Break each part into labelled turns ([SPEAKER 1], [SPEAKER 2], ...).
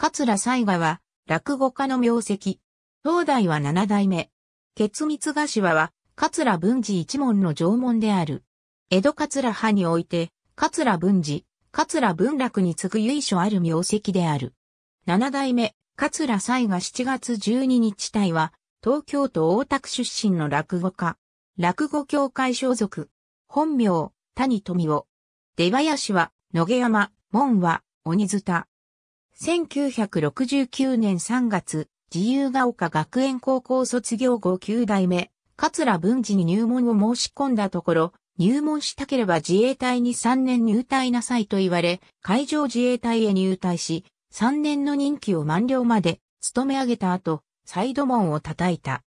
[SPEAKER 1] 桂西賀は、落語家の名跡。東大は七代目。ガシワは、桂文治一門の縄文である。江戸桂派において、桂文治、桂文楽に次ぐ由緒ある名跡である。七代目、桂西賀七月十二日隊は、東京都大田区出身の落語家。落語協会所属。本名、谷富夫。出林は、野毛山、門は、鬼塚。1969年3月、自由が丘学園高校卒業後9代目、桂文治に入門を申し込んだところ、入門したければ自衛隊に3年入隊なさいと言われ、海上自衛隊へ入隊し、3年の任期を満了まで勤め上げた後、サイド門を叩いた。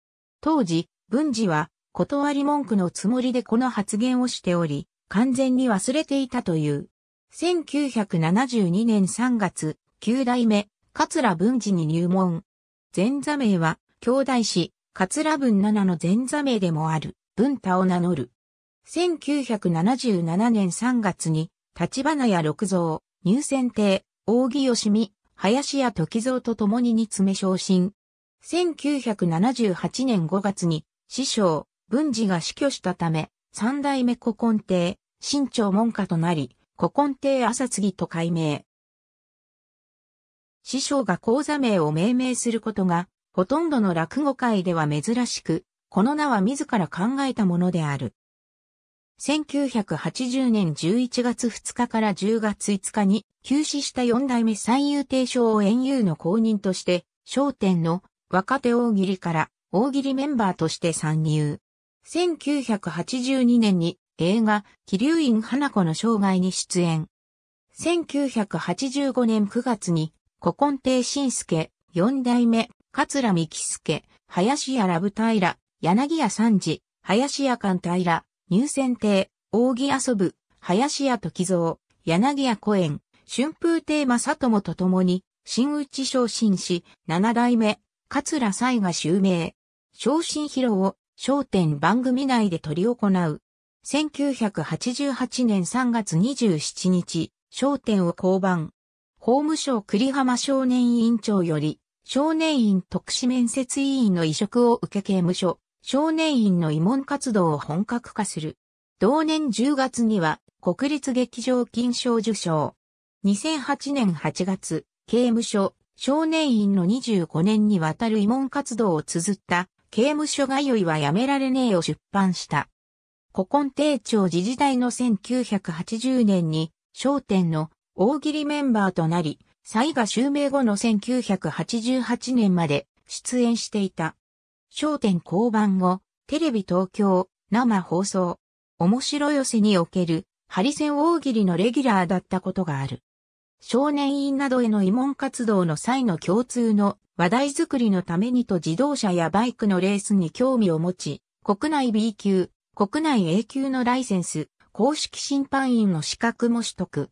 [SPEAKER 1] 当時、文治は断り文句のつもりでこの発言をしており、完全に忘れていたという。1972年3月、九代目、桂文治に入門。前座名は、兄弟子、桂文七の前座名でもある、文太を名乗る。1977年3月に、立花屋六蔵、入選帝、大木義美、林家時蔵と共に二つ目昇進。1978年5月に、師匠、文治が死去したため、三代目古今亭、新朝門下となり、古今亭朝継と改名。師匠が講座名を命名することが、ほとんどの落語界では珍しく、この名は自ら考えたものである。1980年11月2日から10月5日に、休止した四代目三遊亭賞を円遊の公認として、商店の若手大喜利から大喜利メンバーとして参入。1982年に映画、気流院花子の生涯に出演。1985年9月に古今亭新介、四代目、桂三木助、林家ラブ平、柳屋三次、林家寛平、入選亭、扇遊ぶ、林家時蔵、柳屋古園、春風亭正友と共に、新内昇進し、七代目、桂西が襲名。昇進披露を、商店番組内で取り行う。1988年3月27日、商店を降板。法務省栗浜少年委員長より、少年院特殊面接委員の移植を受け刑務所、少年院の慰問活動を本格化する。同年10月には、国立劇場金賞受賞。2008年8月、刑務所、少年院の25年にわたる慰問活動を綴った、刑務所がよいはやめられねえを出版した。古今帝朝自治体の1980年に、商店の大喜利メンバーとなり、才が襲名後の1988年まで出演していた。焦点降板後、テレビ東京、生放送、面白寄せにおける、ハリセン大喜利のレギュラーだったことがある。少年院などへの慰問活動の際の共通の話題作りのためにと自動車やバイクのレースに興味を持ち、国内 B 級、国内 A 級のライセンス、公式審判員の資格も取得。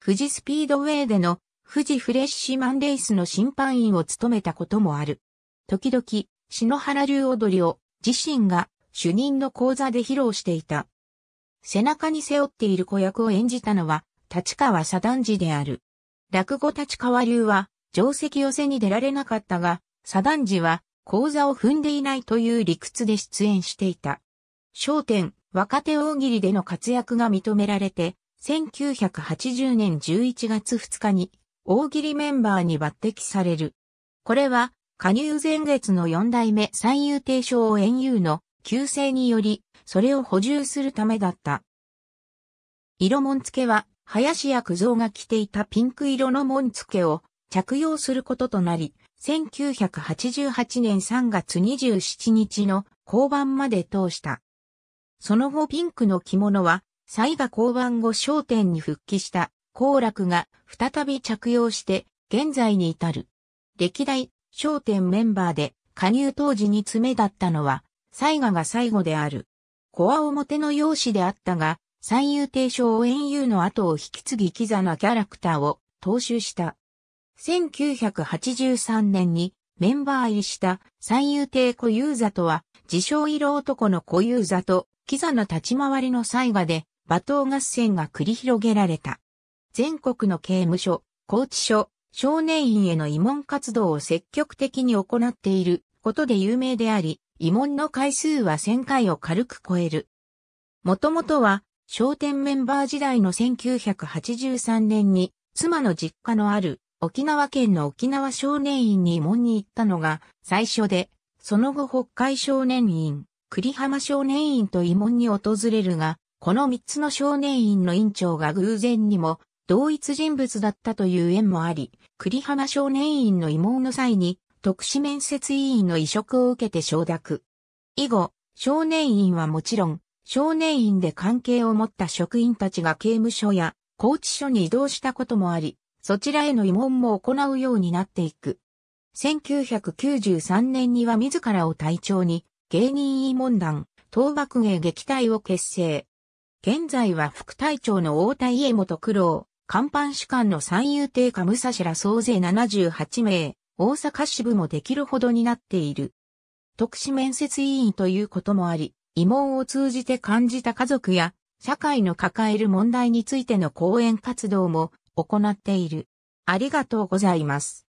[SPEAKER 1] 富士スピードウェイでの富士フレッシュマンレースの審判員を務めたこともある。時々、篠原流踊りを自身が主任の講座で披露していた。背中に背負っている子役を演じたのは、立川左段次である。落語立川流は、定石寄せに出られなかったが、左段次は、講座を踏んでいないという理屈で出演していた。焦点、若手大喜利での活躍が認められて、1980年11月2日に大喜利メンバーに抜擢される。これは加入前月の4代目三遊亭昇円遊の旧姓により、それを補充するためだった。色紋付けは、林家久蔵が着ていたピンク色の紋付けを着用することとなり、1988年3月27日の交番まで通した。その後ピンクの着物は西賀交番後商店に復帰した幸楽が再び着用して現在に至る。歴代商店メンバーで加入当時に詰めだったのは西賀が最後である。コア表の容姿であったが、三遊亭昇遠遊の後を引き継ぎキザなキャラクターを踏襲した。1983年にメンバー入りした三遊亭小遊座とは自称色男の小遊座とキザな立ち回りのイ賀で罵倒合戦が繰り広げられた。全国の刑務所、拘置所、少年院への慰問活動を積極的に行っていることで有名であり、慰問の回数は1000回を軽く超える。もともとは、商店メンバー時代の1983年に、妻の実家のある沖縄県の沖縄少年院に慰問に行ったのが最初で、その後北海少年院、栗浜少年院と慰問に訪れるが、この三つの少年院の院長が偶然にも同一人物だったという縁もあり、栗花少年院の慰問の際に、特殊面接委員の移植を受けて承諾。以後、少年院はもちろん、少年院で関係を持った職員たちが刑務所や拘置所に移動したこともあり、そちらへの慰問も行うようになっていく。1993年には自らを隊長に、芸人慰問団、東幕芸撃退を結成。現在は副隊長の大田家元九郎、看板主官の三遊亭家武蔵ら総勢78名、大阪支部もできるほどになっている。特殊面接委員ということもあり、慰問を通じて感じた家族や、社会の抱える問題についての講演活動も行っている。ありがとうございます。